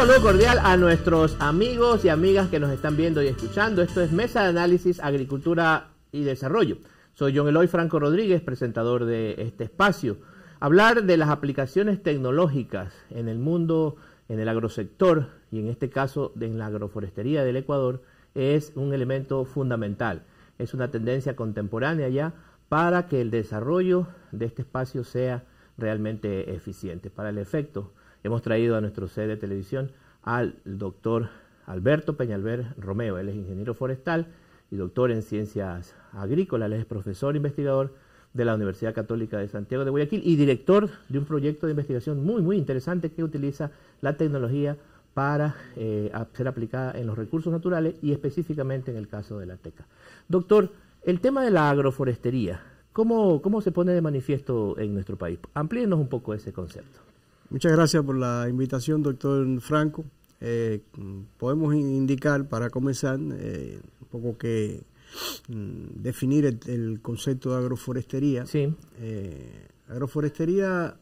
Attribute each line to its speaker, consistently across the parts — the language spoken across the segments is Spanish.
Speaker 1: saludo cordial a nuestros amigos y amigas que nos están viendo y escuchando. Esto es Mesa de Análisis, Agricultura y Desarrollo. Soy John Eloy Franco Rodríguez, presentador de este espacio. Hablar de las aplicaciones tecnológicas en el mundo, en el agrosector y en este caso en la agroforestería del Ecuador es un elemento fundamental. Es una tendencia contemporánea ya para que el desarrollo de este espacio sea realmente eficiente. Para el efecto Hemos traído a nuestro sede de televisión al doctor Alberto Peñalver Romeo. Él es ingeniero forestal y doctor en ciencias agrícolas. Él es profesor investigador de la Universidad Católica de Santiago de Guayaquil y director de un proyecto de investigación muy, muy interesante que utiliza la tecnología para eh, ser aplicada en los recursos naturales y específicamente en el caso de la teca. Doctor, el tema de la agroforestería, ¿cómo, cómo se pone de manifiesto en nuestro país? Amplíenos un poco ese concepto.
Speaker 2: Muchas gracias por la invitación, doctor Franco. Eh, podemos indicar para comenzar eh, un poco que mm, definir el, concepto de agroforestería. Sí. Eh, agroforestería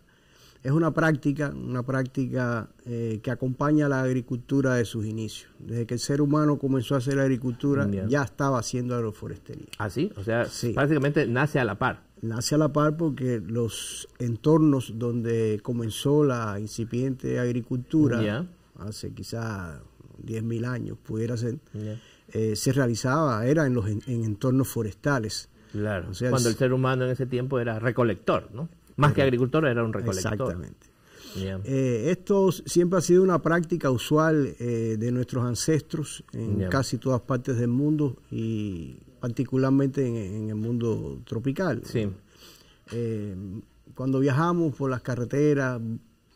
Speaker 2: es una práctica, una práctica eh, que acompaña a la agricultura de sus inicios. Desde que el ser humano comenzó a hacer agricultura, ya estaba haciendo agroforestería.
Speaker 1: ¿Ah, sí? O sea, sí. prácticamente nace a la par. Nace a la par
Speaker 2: porque los entornos donde comenzó la incipiente agricultura, hace quizás 10.000 años pudiera ser, eh, se realizaba, era en, los, entornos forestales.
Speaker 1: Claro, cuando el ser humano en ese tiempo era recolector, ¿no? Más que agricultor era un recolector. Exactamente.
Speaker 2: Eh, esto siempre ha sido una práctica usual eh, de nuestros ancestros en casi todas partes del mundo y particularmente en, el mundo tropical. Sí. Eh, cuando viajamos por las carreteras,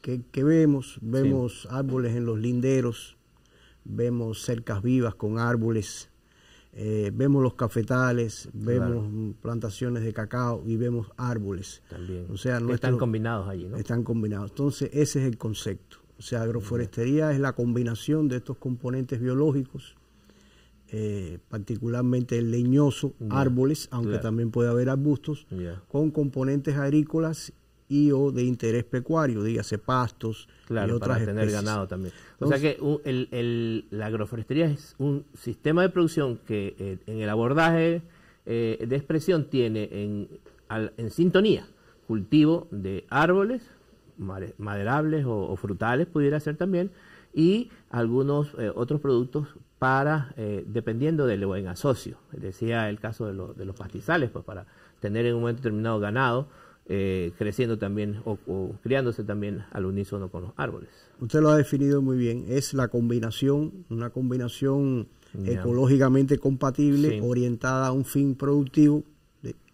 Speaker 2: ¿qué, vemos? Vemos árboles en los linderos, vemos cercas vivas con árboles, eh, vemos los cafetales, vemos plantaciones de cacao y vemos árboles.
Speaker 1: También. O sea, no están
Speaker 2: combinados allí, ¿no? Están combinados. Entonces, ese es el concepto. O sea, agroforestería es la combinación de estos componentes biológicos, eh, particularmente el leñoso, árboles, aunque también puede haber arbustos, con componentes agrícolas y o de interés pecuario, dígase pastos claro, y otras para tener ganado también. o sea que
Speaker 1: la agroforestería es un sistema de producción que eh, en el abordaje eh, de expresión tiene en, sintonía cultivo de árboles, maderables o, frutales pudiera ser también, y algunos eh, otros productos para, eh, dependiendo del buen asocio. Decía el caso de, de, los pastizales, pues para tener en un momento determinado ganado eh, creciendo también o, criándose también al unísono con los árboles.
Speaker 2: Usted lo ha definido muy bien, es la combinación, una combinación ecológicamente compatible, orientada a un fin productivo,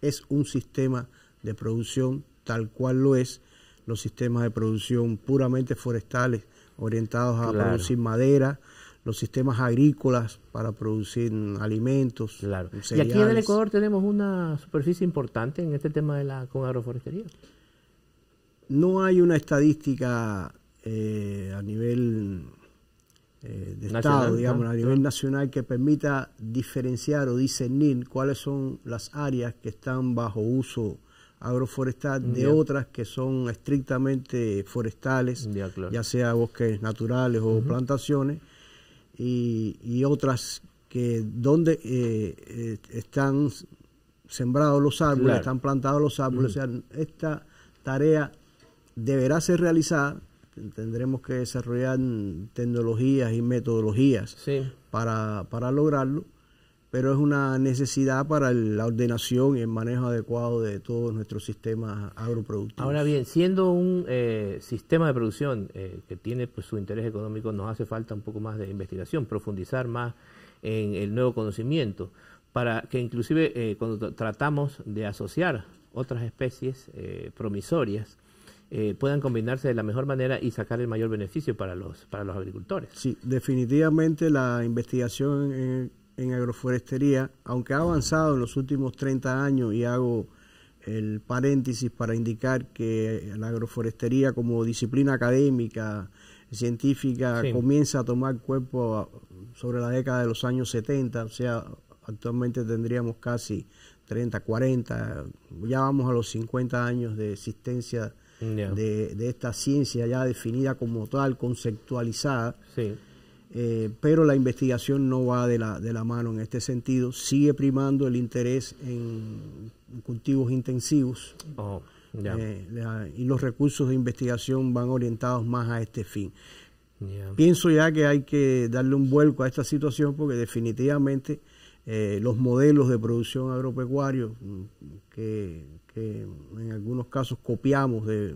Speaker 2: es un sistema de producción tal cual lo es, los sistemas de producción puramente forestales, orientados a producir madera, los sistemas agrícolas para producir alimentos. Y aquí en el Ecuador
Speaker 1: tenemos una superficie importante en este tema de la con agroforestería.
Speaker 2: No hay una estadística eh, a nivel eh, nacional, a nivel nacional que permita diferenciar o discernir cuáles son las áreas que están bajo uso agroforestal de otras que son estrictamente forestales, ya sea bosques naturales o plantaciones, y, otras que donde eh, eh, están sembrados los árboles, están plantados los árboles. O sea, mm. esta tarea deberá ser realizada. Tendremos que desarrollar tecnologías y metodologías para lograrlo pero es una necesidad para la ordenación y el manejo adecuado de todos nuestros sistemas agroproductivos.
Speaker 1: Ahora bien, siendo un eh, sistema de producción eh, que tiene pues, su interés económico, nos hace falta un poco más de investigación, profundizar más en el nuevo conocimiento, para que inclusive eh, cuando tratamos de asociar otras especies promisorias, puedan combinarse de la mejor manera y sacar el mayor beneficio para los, para los agricultores.
Speaker 2: Sí, definitivamente la investigación en, en agroforestería, aunque ha avanzado en los últimos 30 años y hago el paréntesis para indicar que la agroforestería como disciplina académica, científica, comienza a tomar cuerpo sobre la década de los años 70, o sea, actualmente tendríamos casi 30, 40, ya vamos a los 50 años de existencia
Speaker 1: de,
Speaker 2: de, esta ciencia ya definida como tal, conceptualizada. Sí. Eh, pero la investigación no va de la, de la mano en este sentido. Sigue primando el interés en, cultivos intensivos oh, eh, y los recursos de investigación van orientados más a este fin. Pienso ya que hay que darle un vuelco a esta situación porque definitivamente eh, los modelos de producción agropecuario mm, que en algunos casos copiamos de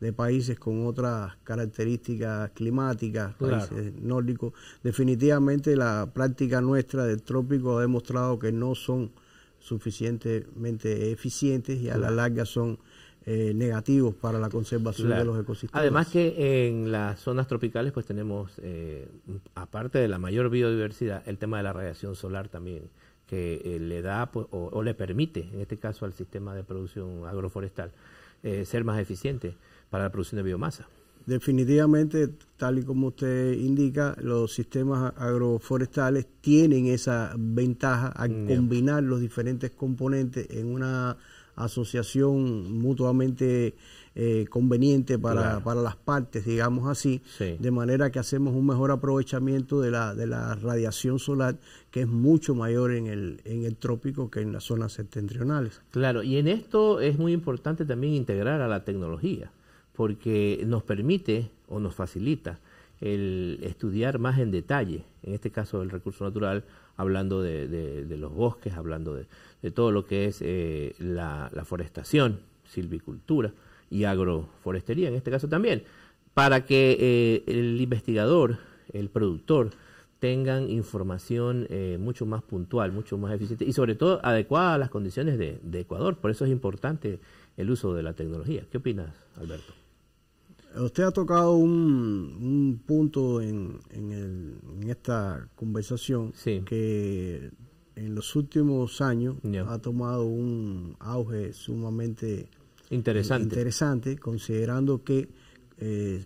Speaker 2: de países con otras características climáticas, países nórdicos. Definitivamente la práctica nuestra del trópico ha demostrado que no son suficientemente eficientes y a la larga son eh, negativos para la conservación de los ecosistemas. Además
Speaker 1: que en las zonas tropicales pues tenemos, eh, aparte de la mayor biodiversidad, el tema de la radiación solar también que eh, le da pues, o le permite, en este caso, al sistema de producción agroforestal, eh, ser más eficiente para la producción de biomasa.
Speaker 2: Definitivamente, tal y como usted indica, los sistemas agroforestales tienen esa ventaja al combinar los diferentes componentes en una asociación mutuamente eh, conveniente para, para, las partes, digamos así, de manera que hacemos un mejor aprovechamiento de la, de la radiación solar que es mucho mayor en el, en el trópico que en las zonas septentrionales.
Speaker 1: Claro, y en esto es muy importante también integrar a la tecnología, porque nos permite o nos facilita el estudiar más en detalle, en este caso el recurso natural, hablando de, los bosques, hablando de, todo lo que es eh, la, forestación, silvicultura, y agroforestería, en este caso también, para que eh, el investigador, el productor, tengan información eh, mucho más puntual, mucho más eficiente y sobre todo adecuada a las condiciones de, Ecuador. Por eso es importante el uso de la tecnología. ¿Qué opinas, Alberto?
Speaker 2: Usted ha tocado un, punto en, en, esta conversación que en los últimos años ha tomado un auge sumamente Interesante. Interesante, considerando que eh,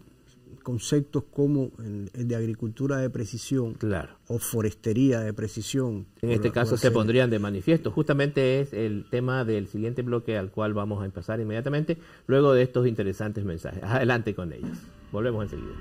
Speaker 2: conceptos como el, de agricultura de precisión o forestería de precisión. En este caso se
Speaker 1: pondrían de manifiesto. Justamente es el tema del siguiente bloque al cual vamos a empezar inmediatamente, luego de estos interesantes mensajes. Adelante con ellos. Volvemos enseguida.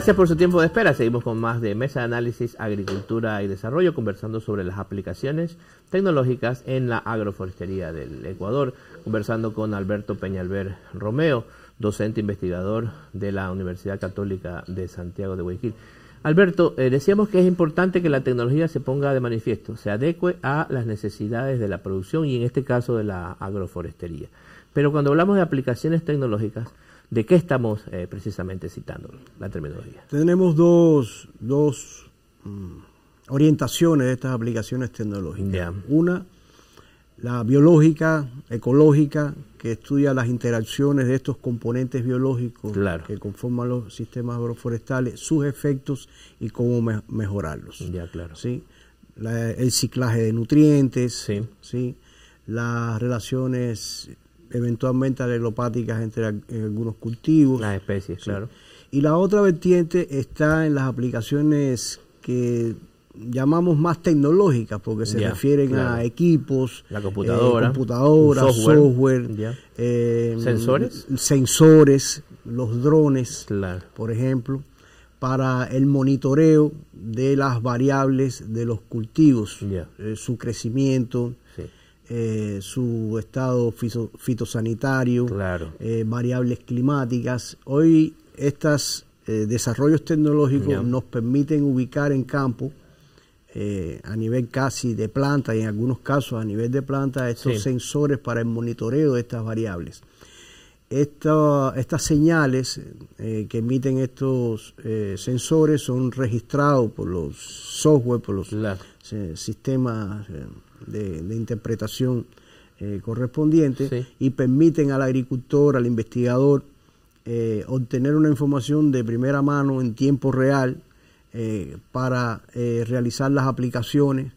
Speaker 1: Gracias por su tiempo de espera. Seguimos con más de Mesa de Análisis, Agricultura y Desarrollo, conversando sobre las aplicaciones tecnológicas en la agroforestería del Ecuador, conversando con Alberto Peñalver Romeo, docente investigador de la Universidad Católica de Santiago de Guayaquil. Alberto, eh, decíamos que es importante que la tecnología se ponga de manifiesto, se adecue a las necesidades de la producción y en este caso de la agroforestería. Pero cuando hablamos de aplicaciones tecnológicas, ¿De qué estamos eh, precisamente citando la terminología?
Speaker 2: Tenemos dos, mm, orientaciones de estas aplicaciones tecnológicas. Una, la biológica, ecológica, que estudia las interacciones de estos componentes biológicos que conforman los sistemas agroforestales, sus efectos y cómo mejorarlos. Ya, claro. ¿sí? el ciclaje de nutrientes, sí. las relaciones eventualmente alelopáticas entre algunos cultivos. Las especies, claro. Y la otra vertiente está en las aplicaciones que llamamos más tecnológicas porque se refieren a equipos,
Speaker 1: la computadora, eh, software,
Speaker 2: eh, sensores, los drones, por ejemplo, para el monitoreo de las variables de los cultivos, eh, su crecimiento, eh, su estado fitosanitario, eh, variables climáticas. Hoy estos eh, desarrollos tecnológicos nos permiten ubicar en campo a nivel casi de planta y en algunos casos a nivel de planta estos sensores para el monitoreo de estas variables. estas señales que emiten estos sensores son registrados por los software, por los sistemas de, interpretación eh, correspondiente y permiten al agricultor, al investigador, eh, obtener una información de primera mano en tiempo real eh, para realizar las aplicaciones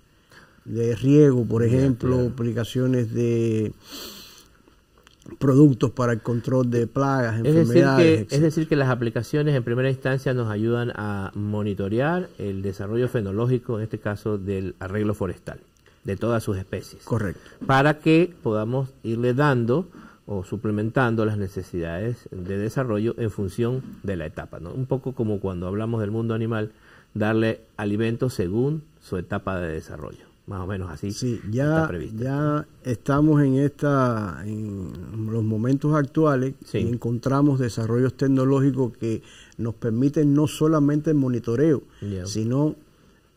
Speaker 2: de riego, por ejemplo, aplicaciones de productos para el control de plagas, es enfermedades. Decir que, es
Speaker 1: decir, que las aplicaciones en primera instancia nos ayudan a monitorear el desarrollo fenológico, en este caso del arreglo forestal de todas sus especies. Correcto. Para que podamos irle dando o suplementando las necesidades de desarrollo en función de la etapa. ¿no? Un poco como cuando hablamos del mundo animal, darle alimento según su etapa de desarrollo. Más o menos así. Sí,
Speaker 2: ya, está previsto. ya estamos en, esta, en los momentos actuales y encontramos desarrollos tecnológicos que nos permiten no solamente el monitoreo, sino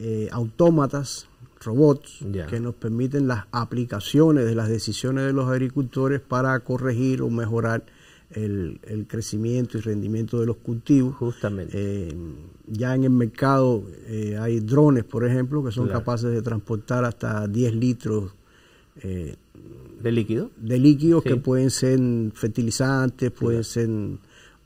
Speaker 2: eh, autómatas robots que nos permiten las aplicaciones de las decisiones de los agricultores para corregir o mejorar el, crecimiento y rendimiento de los cultivos. Justamente. Eh, ya en el mercado eh, hay drones, por ejemplo, que son capaces de transportar hasta 10 litros eh, ¿De líquido? De líquidos que pueden ser fertilizantes, pueden ser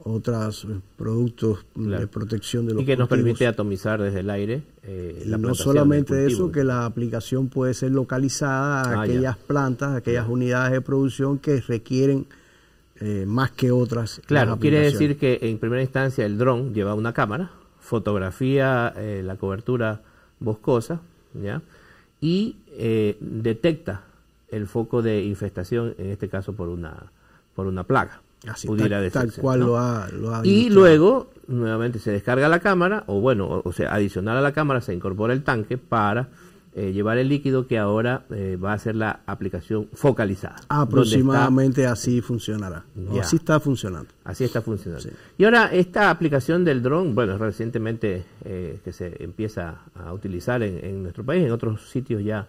Speaker 2: otros
Speaker 1: eh, productos mm, de protección de los Y que nos permite atomizar desde el aire. Eh, no solamente eso,
Speaker 2: que la aplicación puede ser localizada a ah, aquellas plantas, aquellas unidades de producción que requieren eh, más que otras. Claro, quiere decir
Speaker 1: que en primera instancia el dron lleva una cámara, fotografía eh, la cobertura boscosa y detecta el foco de infestación, en este caso por una, por una plaga. Así, ah, pudiera tal, tal cual lo ha, Y luego nuevamente se descarga la cámara, o bueno, o, sea, adicional a la cámara se incorpora el tanque para eh, llevar el líquido que ahora eh, va a ser la aplicación focalizada. Aproximadamente
Speaker 2: así funcionará. y así está funcionando. Así está funcionando.
Speaker 1: Y ahora esta aplicación del dron, bueno, recientemente eh, que se empieza a utilizar en, en, nuestro país, en otros sitios ya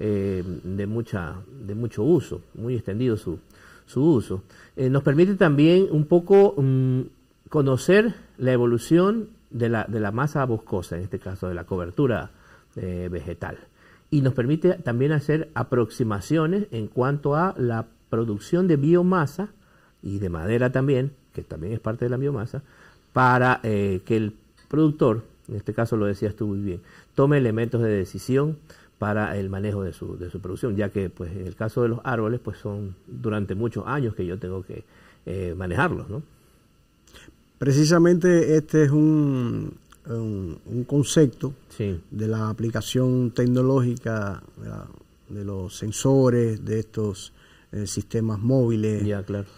Speaker 1: de, mucha, de mucho uso, muy extendido su, su uso. Eh, nos permite también un poco mm, conocer la evolución de la, de la, masa boscosa, en este caso de la cobertura eh, vegetal. Y nos permite también hacer aproximaciones en cuanto a la producción de biomasa y de madera también, que también es parte de la biomasa, para eh, que el productor, en este caso lo decías tú muy bien, tome elementos de decisión para el manejo de su, de su producción, ya que pues en el caso de los árboles pues son durante muchos años que yo tengo que eh, manejarlos, ¿no?
Speaker 2: Precisamente este es un, un, concepto de la aplicación tecnológica de, los sensores, de estos eh, sistemas móviles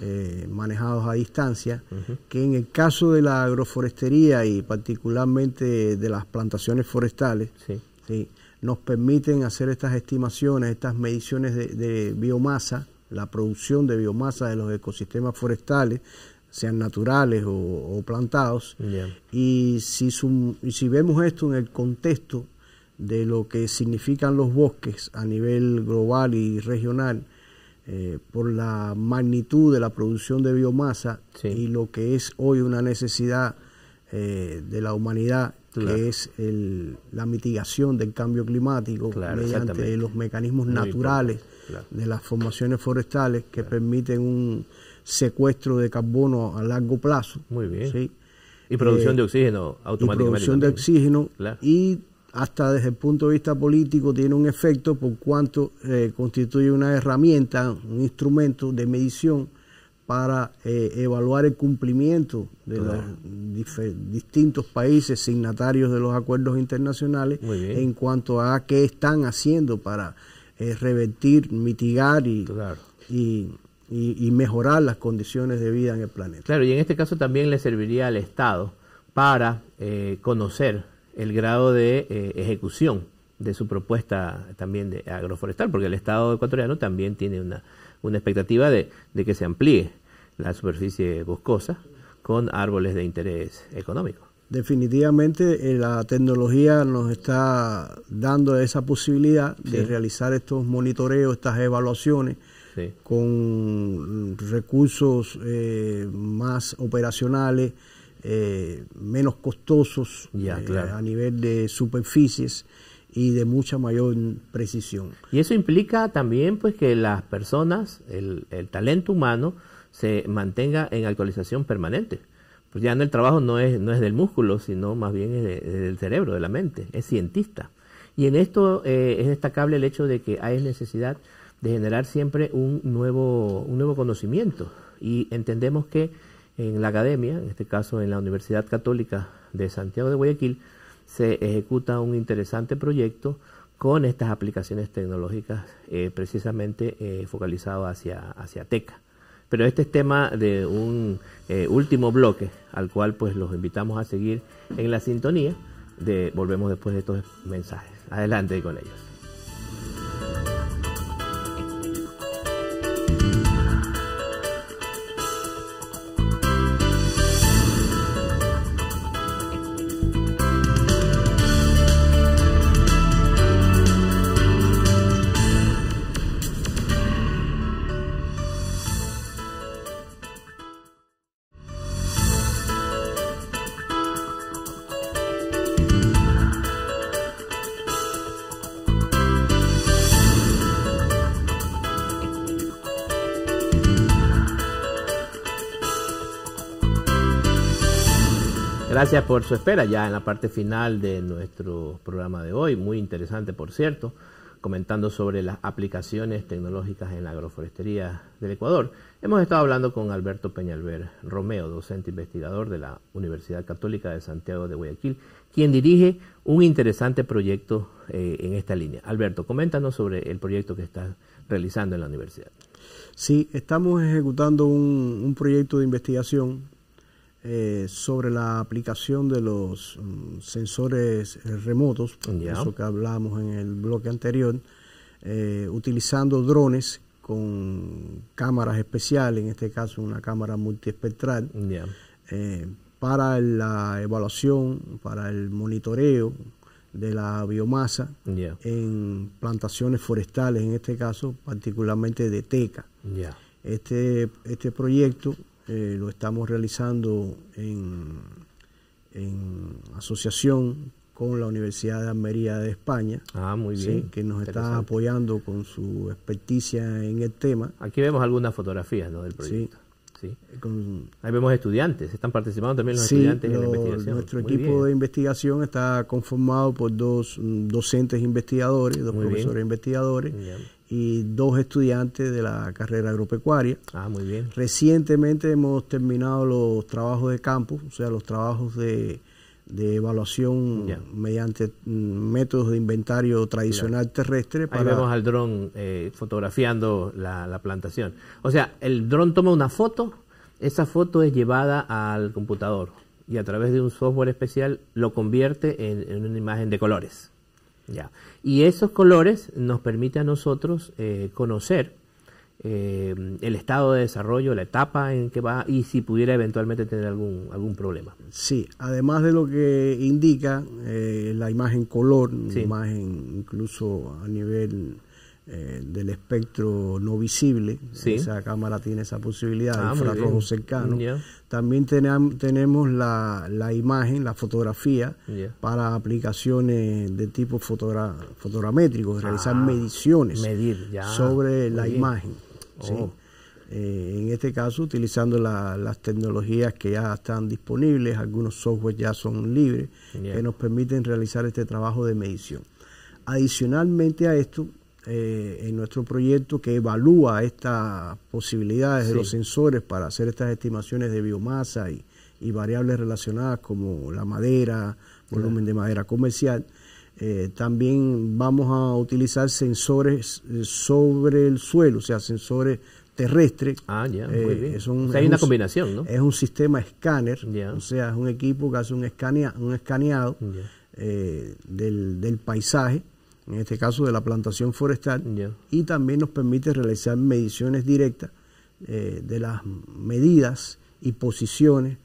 Speaker 2: eh, manejados a distancia, que en el caso de la agroforestería y particularmente de las plantaciones forestales, sí. ¿sí? nos permiten hacer estas estimaciones, estas mediciones de, biomasa, la producción de biomasa de los ecosistemas forestales, sean naturales o, plantados. Y si, vemos esto en el contexto de lo que significan los bosques a nivel global y regional, eh, por la magnitud de la producción de biomasa y lo que es hoy una necesidad eh, de la humanidad que es la mitigación del cambio climático mediante los mecanismos naturales de las formaciones forestales que permiten un secuestro de carbono a largo plazo. Muy bien.
Speaker 1: Y producción eh, de oxígeno automáticamente. Y producción de
Speaker 2: oxígeno y hasta desde el punto de vista político tiene un efecto por cuanto eh, constituye una herramienta, un instrumento de medición para eh, evaluar el cumplimiento de los distintos países signatarios de los acuerdos internacionales en cuanto a qué están haciendo para eh, revertir, mitigar y, y, mejorar las condiciones de vida en el planeta.
Speaker 1: Claro, y en este caso también le serviría al Estado para eh, conocer el grado de ejecución de su propuesta también de agroforestal, porque el Estado ecuatoriano también tiene una, expectativa de que se amplíe la superficie boscosa con árboles de interés económico.
Speaker 2: Definitivamente eh, la tecnología nos está dando esa posibilidad de realizar estos monitoreos, estas evaluaciones con recursos eh, más operacionales, eh, menos costosos a nivel de superficies
Speaker 1: y de mucha mayor precisión. Y eso implica también pues que las personas, el talento humano, se mantenga en actualización permanente. Pues ya no el trabajo no es, del músculo, sino más bien es, del cerebro, de la mente, es cientista. Y en esto eh, es destacable el hecho de que hay necesidad de generar siempre un nuevo, un nuevo conocimiento. Y entendemos que en la academia, en este caso en la Universidad Católica de Santiago de Guayaquil, se ejecuta un interesante proyecto con estas aplicaciones tecnológicas eh, precisamente eh, focalizado hacia, hacia TECA. Pero este es tema de un eh, último bloque al cual pues los invitamos a seguir en la sintonía de volvemos después de estos mensajes. Adelante con ellos. gracias por su espera ya en la parte final de nuestro programa de hoy, muy interesante por cierto, comentando sobre las aplicaciones tecnológicas en la agroforestería del Ecuador. Hemos estado hablando con Alberto Peñalver Romeo, docente investigador de la Universidad Católica de Santiago de Guayaquil, quien dirige un interesante proyecto eh, en esta línea. Alberto, coméntanos sobre el proyecto que estás realizando en la universidad.
Speaker 2: Sí, estamos ejecutando un, un proyecto de investigación eh, sobre la aplicación de los mm, sensores eh, remotos, eso que hablamos en el bloque anterior, eh, utilizando drones con cámaras especiales, en este caso una cámara multiespectral, para la evaluación, para el monitoreo de la biomasa en plantaciones forestales, en este caso particularmente de teca. Este, este proyecto eh, lo estamos realizando en, asociación con la Universidad de Almería de España,
Speaker 1: ah, muy bien. que nos está apoyando con su experticia en el tema. Aquí vemos algunas fotografías del proyecto. Eh, Ahí vemos estudiantes, están participando también los estudiantes en la investigación. Nuestro equipo de
Speaker 2: investigación está conformado por dos mm, docentes investigadores, dos profesores investigadores, y dos estudiantes de la carrera agropecuaria. Ah, muy bien. Recientemente hemos terminado los trabajos de campo, o sea, los trabajos de, de evaluación mediante mm, métodos de inventario tradicional terrestre. Ahí vemos al
Speaker 1: dron eh, fotografiando la, plantación. O sea, el dron toma una foto, esa foto es llevada al computador y a través de un software especial lo convierte en una imagen de colores. Y esos colores nos permiten a nosotros eh, conocer eh, el estado de desarrollo, la etapa en que va y si pudiera eventualmente tener algún, algún problema.
Speaker 2: Sí, además de lo que indica eh, la imagen color, imagen incluso a nivel eh, del espectro no visible. Esa cámara tiene esa posibilidad, de ah, infrarrojo cercano. También tenemos la, la, imagen, la fotografía, para aplicaciones de tipo fotogramétrico, realizar ah, mediciones medir, sobre la imagen. Oh. Eh, en este caso, utilizando las tecnologías que ya están disponibles, algunos software ya son libres, que nos permiten realizar este trabajo de medición. Adicionalmente a esto, eh, en nuestro proyecto que evalúa estas posibilidades de los sensores para hacer estas estimaciones de biomasa y, variables relacionadas como la madera, volumen de madera comercial. Eh, también vamos a utilizar sensores eh, sobre el suelo, o sea, sensores terrestres. Ah, ya, muy bien. hay una combinación, ¿no? Es un sistema escáner, o sea, es un equipo que hace un, escanea, un escaneado del, paisaje en este caso de la plantación forestal, y también nos permite realizar mediciones directas eh, de las medidas y posiciones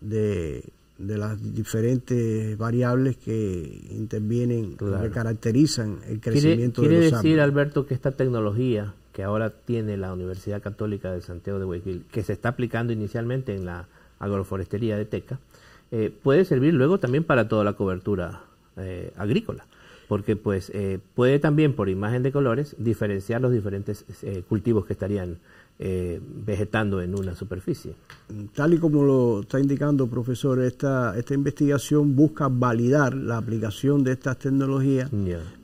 Speaker 2: de, las diferentes variables que intervienen, que caracterizan el crecimiento de los árboles. Quiere decir,
Speaker 1: Alberto, que esta tecnología que ahora tiene la Universidad Católica de Santiago de Guayaquil, que se está aplicando inicialmente en la agroforestería de Teca, eh, puede servir luego también para toda la cobertura eh, agrícola porque pues eh, puede también por imagen de colores diferenciar los diferentes eh, cultivos que estarían eh, vegetando en una superficie.
Speaker 2: Tal y como lo está indicando profesor, esta, esta investigación busca validar la aplicación de estas tecnologías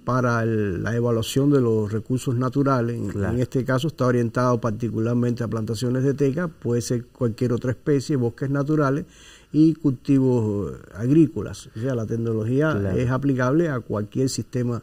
Speaker 2: para la evaluación de los recursos naturales. En este caso está orientado particularmente a plantaciones de teca, puede ser cualquier otra especie, bosques naturales y cultivos eh, agrícolas. O sea, la tecnología es aplicable a cualquier sistema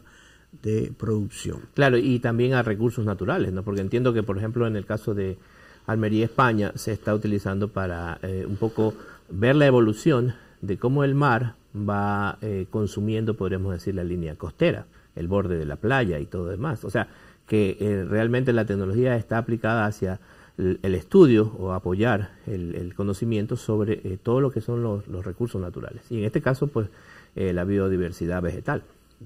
Speaker 1: de producción. Claro, y también a recursos naturales, ¿no? Porque entiendo que, por ejemplo, en el caso de Almería, España, se está utilizando para eh, un poco ver la evolución de cómo el mar va eh, consumiendo, podríamos decir, la línea costera, el borde de la playa y todo demás. O sea, que realmente la tecnología está aplicada hacia el estudio o apoyar el, conocimiento sobre eh, todo lo que son los, recursos naturales. Y en este caso, pues, eh, la biodiversidad vegetal.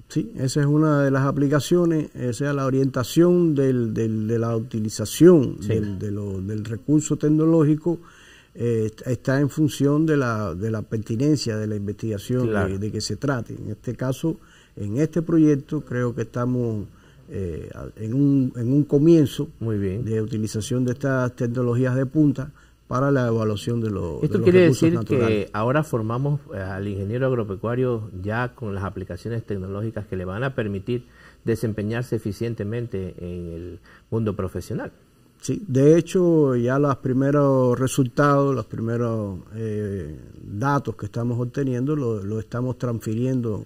Speaker 1: Sí, esa es
Speaker 2: una de las aplicaciones, esa eh, es la orientación de la utilización del, recurso tecnológico. está en función de la, pertinencia de la investigación de, de que se trate. En este caso, en este proyecto, creo que estamos eh, en, un, en, un, comienzo Muy bien. de utilización de estas tecnologías de punta para la evaluación de, los Esto quiere decir que
Speaker 1: ahora formamos eh, al ingeniero agropecuario ya con las aplicaciones tecnológicas que le van a permitir desempeñarse eficientemente en el mundo profesional. Sí,
Speaker 2: de hecho ya los primeros resultados, los primeros eh, datos que estamos obteniendo, los lo estamos transfiriendo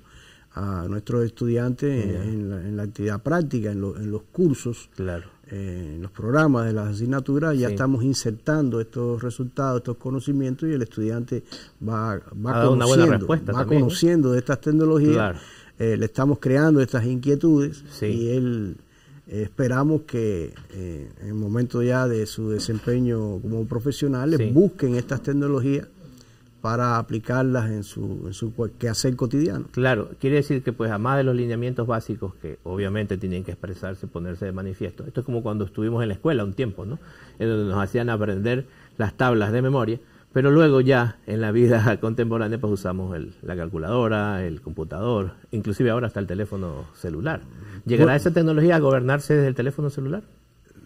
Speaker 2: a nuestros estudiantes en, la, actividad práctica, en, los cursos, claro. Eh, en los programas de las asignaturas, ya estamos insertando estos resultados, estos conocimientos y el estudiante va, va conociendo, va conociendo de estas tecnologías, eh, le estamos creando estas inquietudes y él eh, esperamos que en el momento ya de su desempeño como profesional busquen estas tecnologías para aplicarlas en su, quehacer cotidiano.
Speaker 1: Claro, quiere decir que pues además de los lineamientos básicos que obviamente tienen que expresarse, ponerse de manifiesto, esto es como cuando estuvimos en la escuela un tiempo, ¿no? En donde nos hacían aprender las tablas de memoria, pero luego ya en la vida contemporánea pues usamos la calculadora, el computador, inclusive ahora hasta el teléfono celular. ¿Llegará esa tecnología a gobernarse desde el teléfono celular?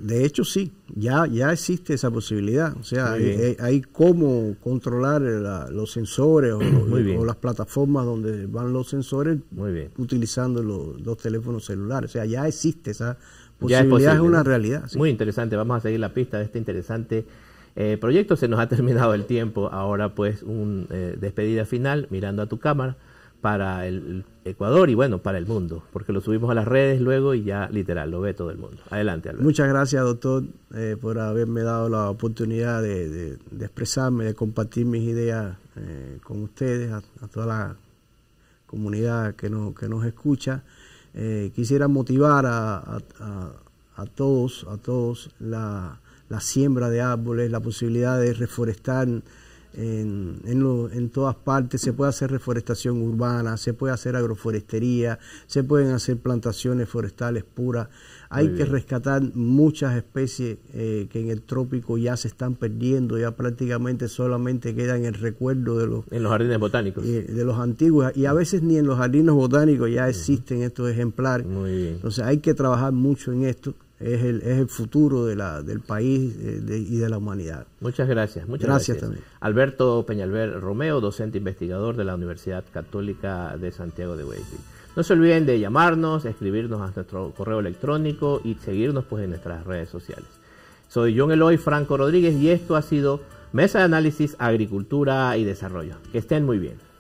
Speaker 1: de hecho sí, ya,
Speaker 2: ya existe esa posibilidad. O sea, hay, cómo controlar eh, los sensores o, las plataformas donde van los sensores utilizando los,
Speaker 1: teléfonos celulares. O sea, ya existe esa
Speaker 2: posibilidad, es, una realidad. Muy
Speaker 1: interesante, vamos a seguir la pista de este interesante eh, proyecto. Se nos ha terminado el tiempo, ahora pues un eh, despedida final mirando a tu cámara para el Ecuador y bueno, para el mundo, porque lo subimos a las redes luego y ya literal lo ve todo el mundo. Adelante, Alberto.
Speaker 2: Muchas gracias, doctor, eh, por haberme dado la oportunidad de, expresarme, de compartir mis ideas eh, con ustedes, a, toda la comunidad que nos, que nos escucha. Eh, quisiera motivar a, todos, a todos, la, la siembra de árboles, la posibilidad de reforestar en, en, todas partes, se puede hacer reforestación urbana, se puede hacer agroforestería, se pueden hacer plantaciones forestales puras. Hay que rescatar muchas especies eh, que en el trópico ya se están perdiendo, ya prácticamente solamente quedan el recuerdo de los... jardines botánicos. Eh, de los antiguos, y a veces ni en los jardines botánicos ya existen estos ejemplares. Muy bien. Entonces hay que trabajar mucho en esto es el, es el futuro de la, del país
Speaker 1: eh, y de la humanidad. Muchas gracias. Muchas gracias, también. Alberto Peñalver Romeo, docente investigador de la Universidad Católica de Santiago de Guayaquil. No se olviden de llamarnos, escribirnos a nuestro correo electrónico y seguirnos pues, en nuestras redes sociales. Soy John Eloy Franco Rodríguez y esto ha sido Mesa de Análisis Agricultura y Desarrollo. Que estén muy bien.